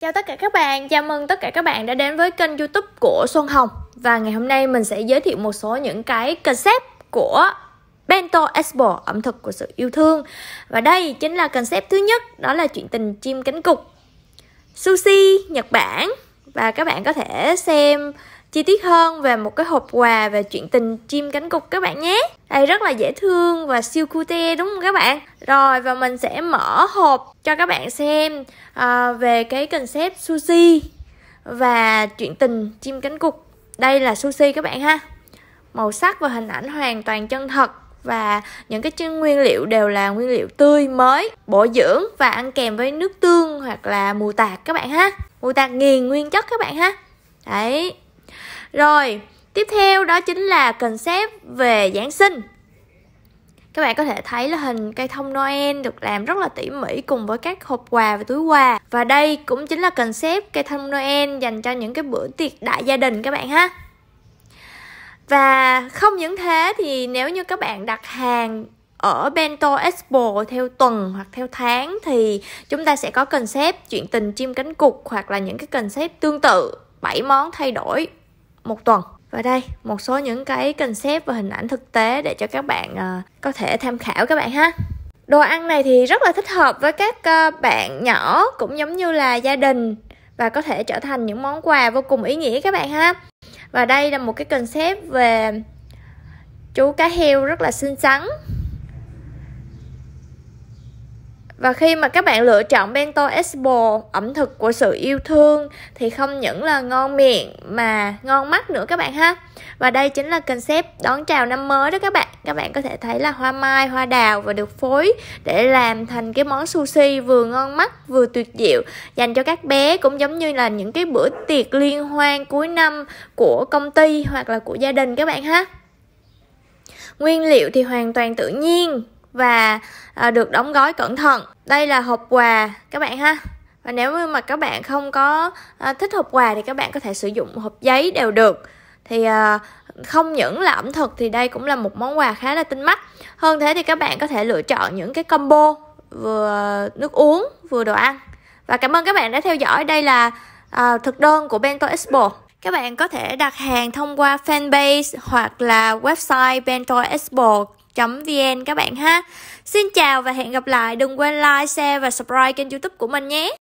Chào tất cả các bạn, chào mừng tất cả các bạn đã đến với kênh youtube của Xuân Hồng Và ngày hôm nay mình sẽ giới thiệu một số những cái concept của Bento Expo, ẩm thực của sự yêu thương Và đây chính là concept thứ nhất, đó là chuyện tình chim cánh cục Sushi, Nhật Bản Và các bạn có thể xem chi tiết hơn về một cái hộp quà về chuyện tình chim cánh cục các bạn nhé đây rất là dễ thương và siêu cute đúng không các bạn rồi và mình sẽ mở hộp cho các bạn xem à, về cái concept sushi và chuyện tình chim cánh cục đây là sushi các bạn ha màu sắc và hình ảnh hoàn toàn chân thật và những cái nguyên liệu đều là nguyên liệu tươi mới bổ dưỡng và ăn kèm với nước tương hoặc là mù tạt các bạn ha mù tạt nghiền nguyên chất các bạn ha đấy rồi, tiếp theo đó chính là concept về Giáng sinh các bạn có thể thấy là hình cây thông Noel được làm rất là tỉ mỉ cùng với các hộp quà và túi quà và đây cũng chính là concept cây thông Noel dành cho những cái bữa tiệc đại gia đình các bạn ha và không những thế thì nếu như các bạn đặt hàng ở Bento Expo theo tuần hoặc theo tháng thì chúng ta sẽ có concept chuyện tình chim cánh cụt hoặc là những cái concept tương tự 7 món thay đổi một tuần và đây một số những cái concept và hình ảnh thực tế để cho các bạn uh, có thể tham khảo các bạn ha đồ ăn này thì rất là thích hợp với các uh, bạn nhỏ cũng giống như là gia đình và có thể trở thành những món quà vô cùng ý nghĩa các bạn ha và đây là một cái concept về chú cá heo rất là xinh xắn và khi mà các bạn lựa chọn bento Expo, ẩm thực của sự yêu thương thì không những là ngon miệng mà ngon mắt nữa các bạn ha. Và đây chính là concept đón chào năm mới đó các bạn. Các bạn có thể thấy là hoa mai, hoa đào và được phối để làm thành cái món sushi vừa ngon mắt vừa tuyệt diệu dành cho các bé cũng giống như là những cái bữa tiệc liên hoan cuối năm của công ty hoặc là của gia đình các bạn ha. Nguyên liệu thì hoàn toàn tự nhiên, và à, được đóng gói cẩn thận đây là hộp quà các bạn ha và nếu mà các bạn không có à, thích hộp quà thì các bạn có thể sử dụng hộp giấy đều được thì à, không những là ẩm thực thì đây cũng là một món quà khá là tinh mắt hơn thế thì các bạn có thể lựa chọn những cái combo vừa nước uống vừa đồ ăn và cảm ơn các bạn đã theo dõi đây là à, thực đơn của bento expo các bạn có thể đặt hàng thông qua fanpage hoặc là website bento expo vn các bạn ha. Xin chào và hẹn gặp lại. Đừng quên like, share và subscribe kênh youtube của mình nhé.